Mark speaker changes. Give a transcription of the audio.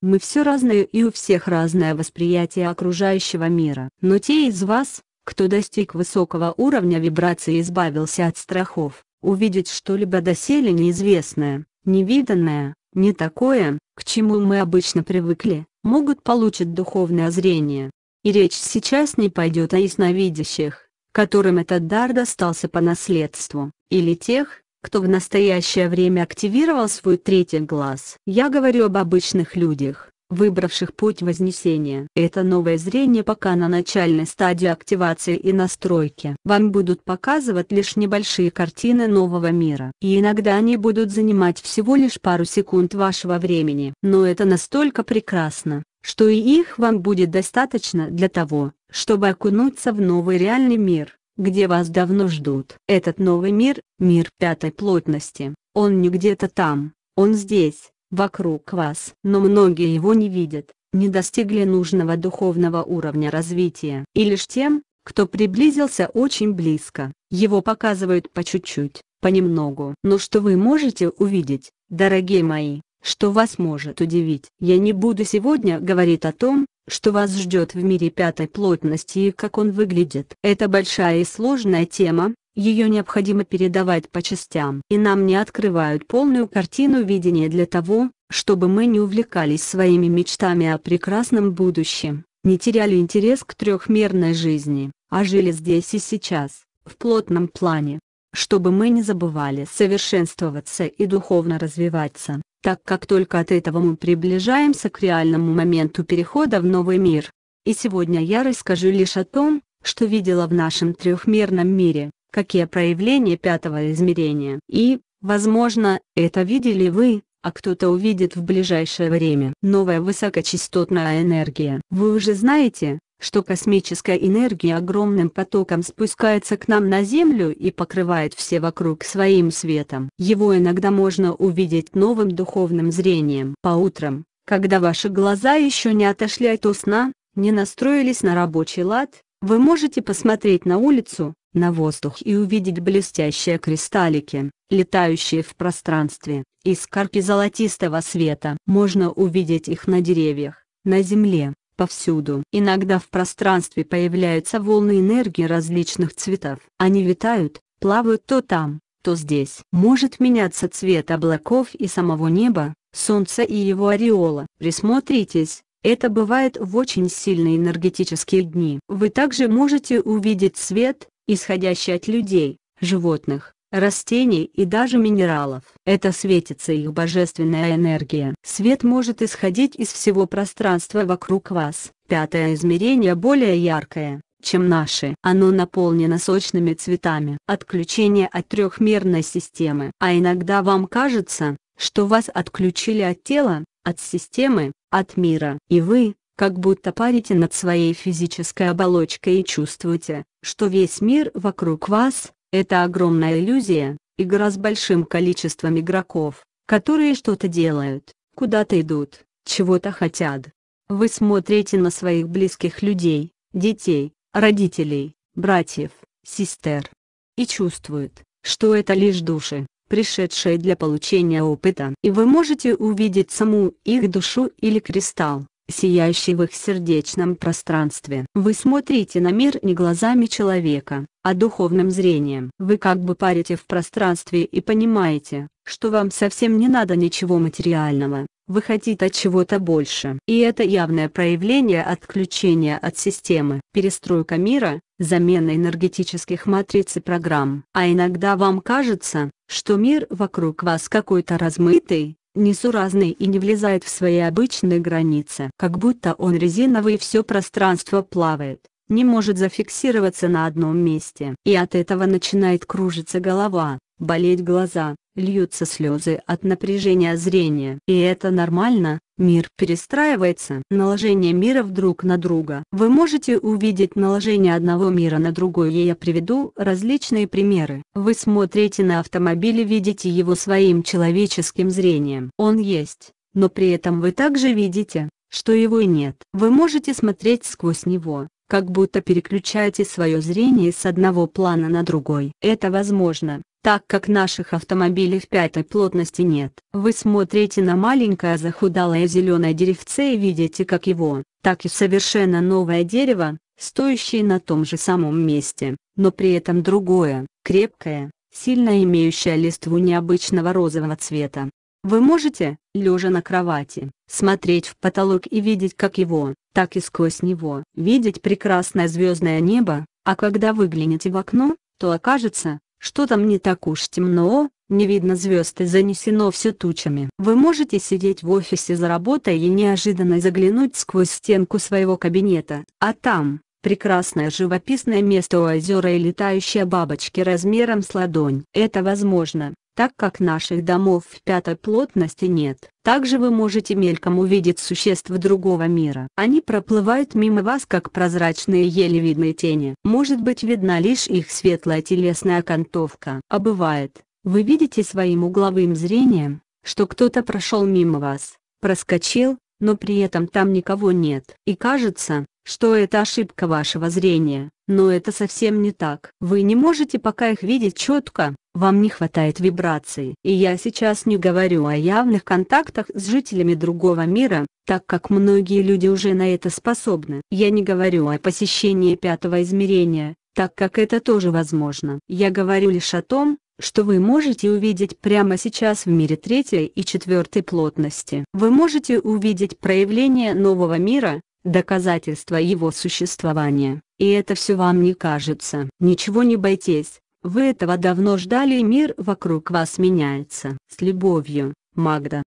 Speaker 1: Мы все разные и у всех разное восприятие окружающего мира. Но те из вас, кто достиг высокого уровня вибрации и избавился от страхов, увидеть что-либо доселе неизвестное, невиданное, не такое, к чему мы обычно привыкли, могут получить духовное зрение. И речь сейчас не пойдет о ясновидящих, которым этот дар достался по наследству, или тех, кто в настоящее время активировал свой третий глаз. Я говорю об обычных людях, выбравших путь вознесения. Это новое зрение пока на начальной стадии активации и настройки. Вам будут показывать лишь небольшие картины нового мира. И иногда они будут занимать всего лишь пару секунд вашего времени. Но это настолько прекрасно, что и их вам будет достаточно для того, чтобы окунуться в новый реальный мир где вас давно ждут. Этот новый мир, мир пятой плотности, он не где-то там, он здесь, вокруг вас. Но многие его не видят, не достигли нужного духовного уровня развития. И лишь тем, кто приблизился очень близко, его показывают по чуть-чуть, понемногу. Но что вы можете увидеть, дорогие мои, что вас может удивить. Я не буду сегодня говорить о том, что вас ждет в мире пятой плотности и как он выглядит. Это большая и сложная тема, ее необходимо передавать по частям. И нам не открывают полную картину видения для того, чтобы мы не увлекались своими мечтами о прекрасном будущем, не теряли интерес к трехмерной жизни, а жили здесь и сейчас, в плотном плане чтобы мы не забывали совершенствоваться и духовно развиваться, так как только от этого мы приближаемся к реальному моменту перехода в новый мир. И сегодня я расскажу лишь о том, что видела в нашем трехмерном мире, какие проявления пятого измерения. И, возможно, это видели вы, а кто-то увидит в ближайшее время. Новая высокочастотная энергия. Вы уже знаете, что космическая энергия огромным потоком спускается к нам на Землю и покрывает все вокруг своим светом. Его иногда можно увидеть новым духовным зрением. По утрам, когда ваши глаза еще не отошли от сна, не настроились на рабочий лад, вы можете посмотреть на улицу, на воздух и увидеть блестящие кристаллики, летающие в пространстве, искорки золотистого света. Можно увидеть их на деревьях, на земле, повсюду. Иногда в пространстве появляются волны энергии различных цветов. Они витают, плавают то там, то здесь. Может меняться цвет облаков и самого неба, солнца и его ореола. Присмотритесь. Это бывает в очень сильные энергетические дни. Вы также можете увидеть свет, исходящий от людей, животных, растений и даже минералов. Это светится их божественная энергия. Свет может исходить из всего пространства вокруг вас. Пятое измерение более яркое, чем наши. Оно наполнено сочными цветами. Отключение от трехмерной системы. А иногда вам кажется, что вас отключили от тела, от системы, от мира. И вы, как будто парите над своей физической оболочкой и чувствуете, что весь мир вокруг вас, это огромная иллюзия, игра с большим количеством игроков, которые что-то делают, куда-то идут, чего-то хотят. Вы смотрите на своих близких людей, детей, родителей, братьев, сестер. И чувствует, что это лишь души, пришедшие для получения опыта. И вы можете увидеть саму их душу или кристалл, сияющий в их сердечном пространстве. Вы смотрите на мир не глазами человека, а духовным зрением. Вы как бы парите в пространстве и понимаете, что вам совсем не надо ничего материального, вы хотите чего-то больше. И это явное проявление отключения от системы. Перестройка мира, замена энергетических матриц и программ. А иногда вам кажется, что мир вокруг вас какой-то размытый, несуразный и не влезает в свои обычные границы. Как будто он резиновый и все пространство плавает, не может зафиксироваться на одном месте. И от этого начинает кружиться голова болеть глаза, льются слезы от напряжения зрения. И это нормально, мир перестраивается. Наложение мира друг на друга. Вы можете увидеть наложение одного мира на другой. Я приведу различные примеры. Вы смотрите на автомобиль и видите его своим человеческим зрением. Он есть, но при этом вы также видите, что его и нет. Вы можете смотреть сквозь него, как будто переключаете свое зрение с одного плана на другой. Это возможно, так как наших автомобилей в пятой плотности нет. Вы смотрите на маленькое захудалое зеленое деревце и видите как его, так и совершенно новое дерево, стоящее на том же самом месте, но при этом другое, крепкое, сильно имеющее листву необычного розового цвета. Вы можете, лежа на кровати, смотреть в потолок и видеть как его, так и сквозь него, видеть прекрасное звездное небо, а когда выглянете в окно, то окажется, что там не так уж темно, не видно звезд и занесено все тучами. Вы можете сидеть в офисе за работой и неожиданно заглянуть сквозь стенку своего кабинета, а там, прекрасное живописное место у озера и летающие бабочки размером с ладонь. Это возможно, так как наших домов в пятой плотности нет. Также вы можете мельком увидеть существ другого мира. Они проплывают мимо вас как прозрачные еле видные тени. Может быть видна лишь их светлая телесная окантовка. А бывает, вы видите своим угловым зрением, что кто-то прошел мимо вас, проскочил, но при этом там никого нет. И кажется, что это ошибка вашего зрения, но это совсем не так. Вы не можете пока их видеть четко, вам не хватает вибраций. И я сейчас не говорю о явных контактах с жителями другого мира, так как многие люди уже на это способны. Я не говорю о посещении пятого измерения, так как это тоже возможно. Я говорю лишь о том, что вы можете увидеть прямо сейчас в мире третьей и четвертой плотности. Вы можете увидеть проявление нового мира, Доказательства его существования, и это все вам не кажется. Ничего не бойтесь, вы этого давно ждали и мир вокруг вас меняется. С любовью, Магда.